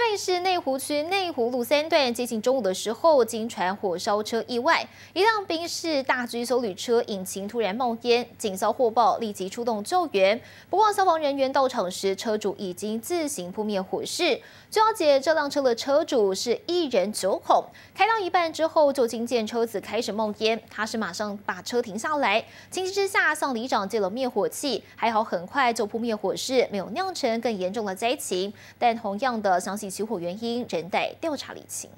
台北市内湖区内湖路三段，接近中午的时候，经传火烧车意外，一辆宾士大 G 修旅车引擎突然冒烟，警消获报立即出动救援。不过消防人员到场时，车主已经自行扑灭火势。据了解，这辆车的车主是一人九孔，开到一半之后就听见车子开始冒烟，他是马上把车停下来，情急之下向里长借了灭火器，还好很快就扑灭火势，没有酿成更严重的灾情。但同样的，相信。起火原因仍待调查理清。